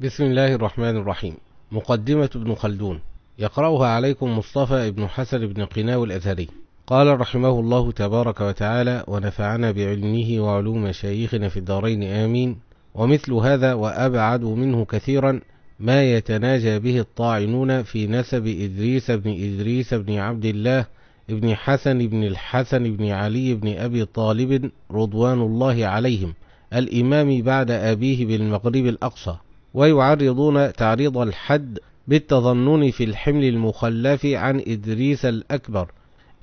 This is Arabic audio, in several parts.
بسم الله الرحمن الرحيم مقدمة ابن خلدون يقرأها عليكم مصطفى ابن حسن ابن قناو الأثري قال رحمه الله تبارك وتعالى ونفعنا بعلمه وعلوم مشايخنا في الدارين آمين ومثل هذا وأبعد منه كثيرا ما يتناجى به الطاعنون في نسب إدريس بن إدريس بن عبد الله ابن حسن بن الحسن بن علي بن أبي طالب رضوان الله عليهم الإمام بعد أبيه بالمغرب الأقصى ويعرضون تعريض الحد بالتظنن في الحمل المخلف عن إدريس الأكبر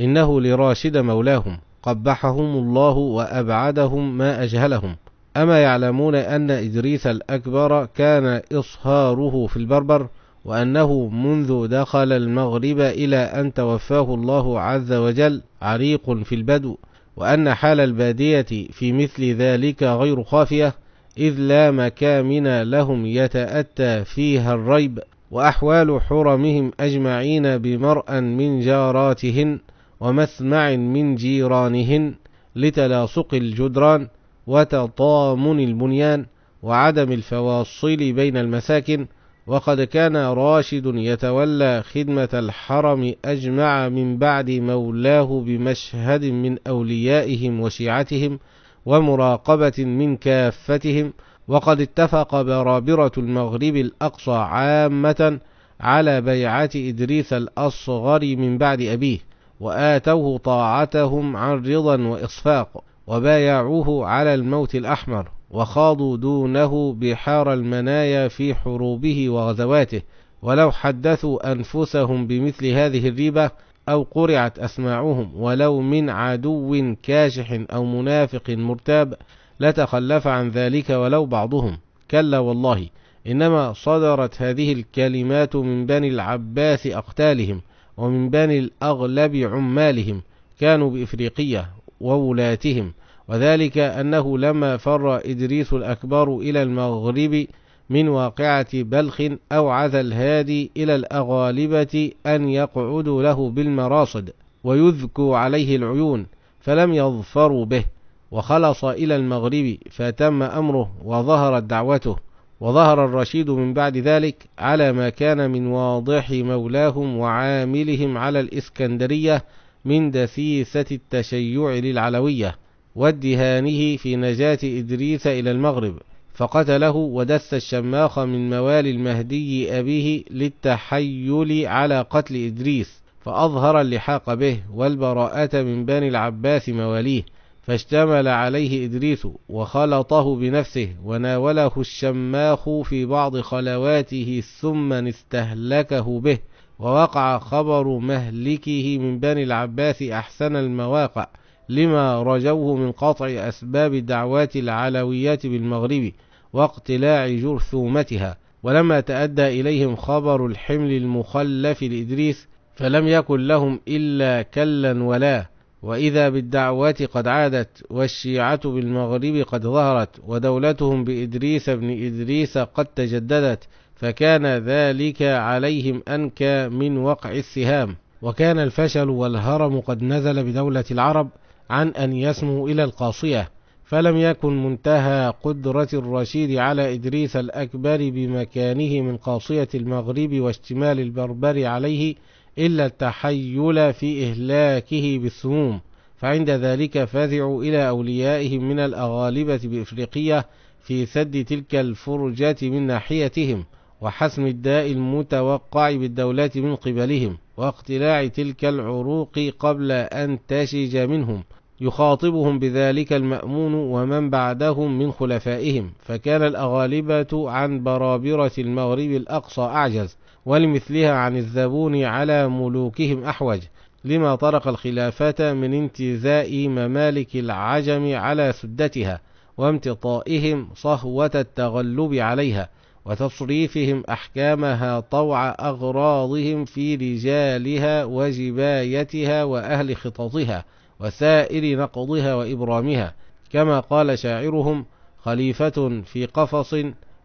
إنه لراشد مولاهم قبحهم الله وأبعدهم ما أجهلهم أما يعلمون أن إدريس الأكبر كان إصهاره في البربر وأنه منذ دخل المغرب إلى أن توفاه الله عز وجل عريق في البدو وأن حال البادية في مثل ذلك غير خافية إذ لا مكامن لهم يتأتى فيها الريب وأحوال حرمهم أجمعين بمرأ من جاراتهن ومثمع من جيرانهن لتلاصق الجدران وتطامن البنيان وعدم الفواصل بين المساكن وقد كان راشد يتولى خدمة الحرم أجمع من بعد مولاه بمشهد من أوليائهم وشيعتهم ومراقبة من كافتهم وقد اتفق برابرة المغرب الأقصى عامة على بيعة إدريس الأصغر من بعد أبيه وآتوه طاعتهم عن رضا وإصفاق وبايعوه على الموت الأحمر وخاضوا دونه بحار المنايا في حروبه وغزواته ولو حدثوا أنفسهم بمثل هذه الريبة أو قرعت أسماعهم ولو من عدو كاشح أو منافق مرتاب لتخلف عن ذلك ولو بعضهم كلا والله إنما صدرت هذه الكلمات من بني العباس أقتالهم ومن بني الأغلب عمالهم كانوا بإفريقية وولاتهم وذلك أنه لما فر إدريس الأكبر إلى المغرب من واقعة بلخ أو عذا الهادي إلى الأغالبة أن يقعدوا له بالمراصد ويذكوا عليه العيون فلم يظفروا به وخلص إلى المغرب فتم أمره وظهرت دعوته وظهر الرشيد من بعد ذلك على ما كان من واضح مولاهم وعاملهم على الإسكندرية من دسيسة التشيع للعلوية وادهانه في نجاة إدريس إلى المغرب فقتله ودس الشماخ من موالي المهدي أبيه للتحيل على قتل إدريس فأظهر اللحاق به والبراءة من بني العباس مواليه فاشتمل عليه إدريس وخلطه بنفسه وناوله الشماخ في بعض خلواته ثم استهلكه به ووقع خبر مهلكه من بني العباس أحسن المواقع لما رجوه من قطع أسباب دعوات العلويات بالمغرب واقتلاع جرثومتها ولما تأدى إليهم خبر الحمل المخلف لإدريس فلم يكن لهم إلا كلا ولا وإذا بالدعوة قد عادت والشيعة بالمغرب قد ظهرت ودولتهم بإدريس بن إدريس قد تجددت فكان ذلك عليهم أنكى من وقع السهام وكان الفشل والهرم قد نزل بدولة العرب عن أن يسموا إلى القاصية فلم يكن منتهى قدرة الرشيد على إدريس الأكبر بمكانه من قاصية المغرب واشتمال البربر عليه إلا التحيل في إهلاكه بالسموم فعند ذلك فزعوا إلى أوليائهم من الأغالبة بإفريقية في سد تلك الفرجة من ناحيتهم وحسم الداء المتوقع بالدولة من قبلهم واقتلاع تلك العروق قبل أن تشج منهم يخاطبهم بذلك المأمون ومن بعدهم من خلفائهم فكان الأغالبة عن برابرة المغرب الأقصى أعجز ولمثلها عن الزبون على ملوكهم أحوج لما طرق الخلافة من انتزاء ممالك العجم على سدتها وامتطائهم صهوة التغلب عليها وتصريفهم أحكامها طوع أغراضهم في رجالها وجبايتها وأهل خططها وسائر نقضها وإبرامها كما قال شاعرهم خليفة في قفص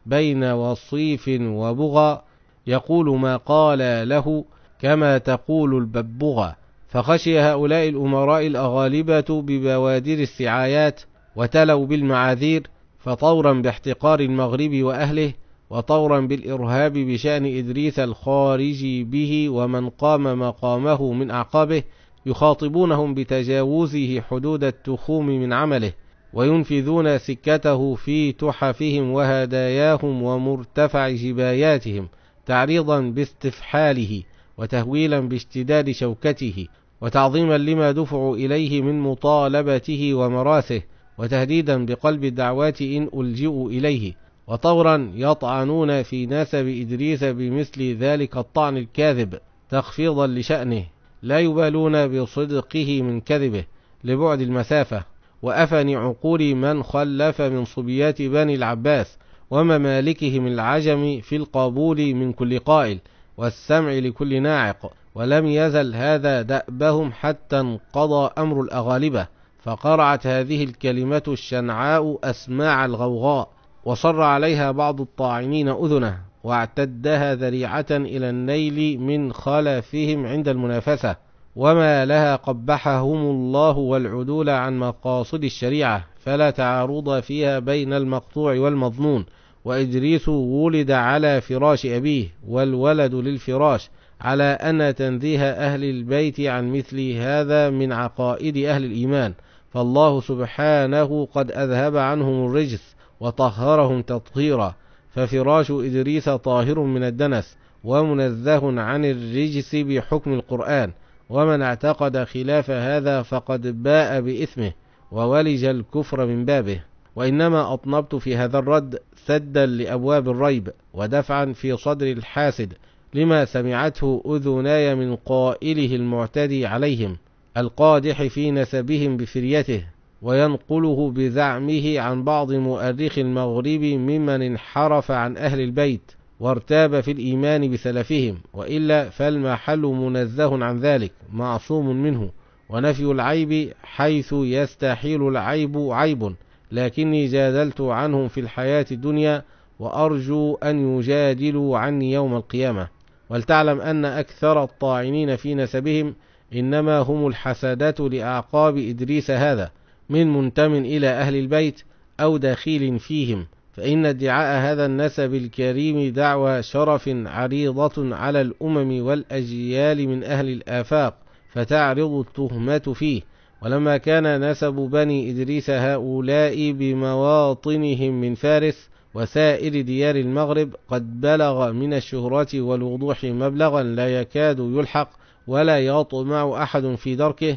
بين وصيف وبغى يقول ما قال له كما تقول الببغى فخشي هؤلاء الأمراء الأغالبة ببوادر السعايات وتلوا بالمعاذير فطورا باحتقار المغرب وأهله وطورا بالإرهاب بشأن إدريس الخارجي به ومن قام مقامه من أعقابه يخاطبونهم بتجاوزه حدود التخوم من عمله وينفذون سكته في تحفهم وهداياهم ومرتفع جباياتهم تعريضا باستفحاله وتهويلا باشتداد شوكته وتعظيما لما دفعوا اليه من مطالبته ومراسه وتهديدا بقلب الدعوات ان الجئوا اليه وطورا يطعنون في ناسب ادريس بمثل ذلك الطعن الكاذب تخفيضا لشانه لا يبالون بصدقه من كذبه لبعد المسافة وأفن عقول من خلف من صبيات بني العباس وممالكهم العجم في القبول من كل قائل والسمع لكل ناعق ولم يزل هذا دأبهم حتى انقضى أمر الأغالبة فقرعت هذه الكلمة الشنعاء أسماع الغوغاء وصر عليها بعض الطاعنين أذنه واعتدها ذريعة إلى النيل من خلفهم عند المنافسة وما لها قبحهم الله والعدول عن مقاصد الشريعة فلا تعارض فيها بين المقطوع والمظنون وإدريس ولد على فراش أبيه والولد للفراش على أن تنزيه أهل البيت عن مثل هذا من عقائد أهل الإيمان فالله سبحانه قد أذهب عنهم الرجس وطهرهم تطهيرا ففراش إدريس طاهر من الدنس ومنزه عن الرجس بحكم القرآن ومن اعتقد خلاف هذا فقد باء بإثمه وولج الكفر من بابه وإنما أطنبت في هذا الرد سدا لأبواب الريب ودفعا في صدر الحاسد لما سمعته أذناي من قائله المعتدي عليهم القادح في نسبهم بفريته وينقله بزعمه عن بعض مؤرخي المغرب ممن انحرف عن أهل البيت وارتاب في الإيمان بسلفهم وإلا فالمحل منزه عن ذلك معصوم منه ونفي العيب حيث يستحيل العيب عيب لكني جادلت عنهم في الحياة الدنيا وأرجو أن يجادلوا عني يوم القيامة ولتعلم أن أكثر الطاعنين في نسبهم إنما هم الحسادات لأعقاب إدريس هذا من منتم إلى أهل البيت أو دخيل فيهم فإن ادعاء هذا النسب الكريم دعوى شرف عريضة على الأمم والأجيال من أهل الآفاق فتعرض التهمة فيه ولما كان نسب بني إدريس هؤلاء بمواطنهم من فارس وسائر ديار المغرب قد بلغ من الشهرة والوضوح مبلغا لا يكاد يلحق ولا يطمع أحد في دركه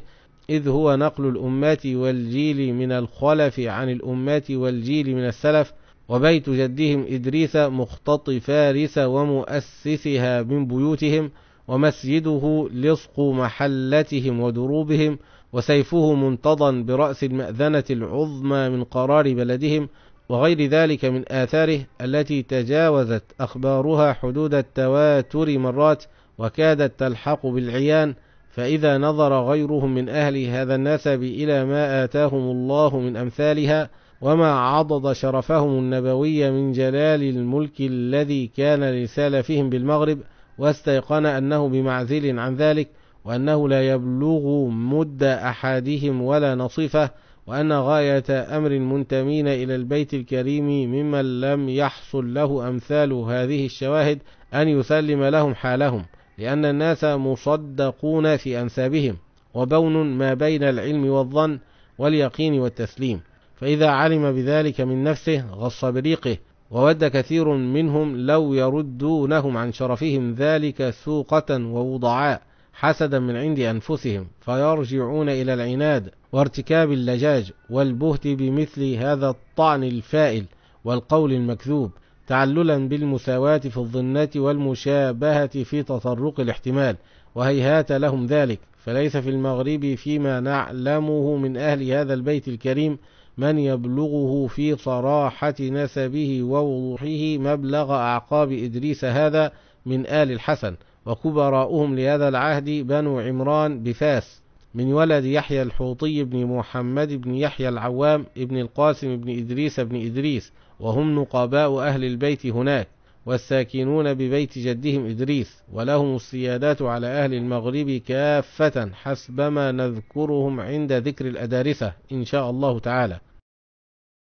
إذ هو نقل الأمة والجيل من الخلف عن الأمة والجيل من السلف وبيت جدهم إدريس مختط فارس ومؤسسها من بيوتهم ومسجده لصق محلتهم ودروبهم وسيفه منتضا برأس المأذنة العظمى من قرار بلدهم وغير ذلك من آثاره التي تجاوزت أخبارها حدود التواتر مرات وكادت تلحق بالعيان فإذا نظر غيرهم من أهل هذا النسب إلى ما آتاهم الله من أمثالها وما عضد شرفهم النبوي من جلال الملك الذي كان لسلفهم بالمغرب واستيقن أنه بمعزل عن ذلك وأنه لا يبلغ مد أحدهم ولا نصيفه وأن غاية أمر المنتمين إلى البيت الكريم ممن لم يحصل له أمثال هذه الشواهد أن يسلم لهم حالهم لأن الناس مصدقون في أنسابهم وبون ما بين العلم والظن واليقين والتسليم فإذا علم بذلك من نفسه غص بريقه وود كثير منهم لو يردونهم عن شرفهم ذلك سوقة ووضعاء حسدا من عند أنفسهم فيرجعون إلى العناد وارتكاب اللجاج والبهت بمثل هذا الطعن الفائل والقول المكذوب تعللا بالمساواة في الظنة والمشابهة في تطرق الاحتمال وهيهات لهم ذلك فليس في المغرب فيما نعلمه من أهل هذا البيت الكريم من يبلغه في صراحة نسبه ووضوحه مبلغ أعقاب إدريس هذا من آل الحسن وكبراؤهم لهذا العهد بنو عمران بفاس من ولد يحيى الحوطي بن محمد بن يحيى العوام بن القاسم بن إدريس بن إدريس وهم نقباء أهل البيت هناك والساكنون ببيت جدهم إدريس ولهم السيادات على أهل المغرب كافة حسبما نذكرهم عند ذكر الأدارسة إن شاء الله تعالى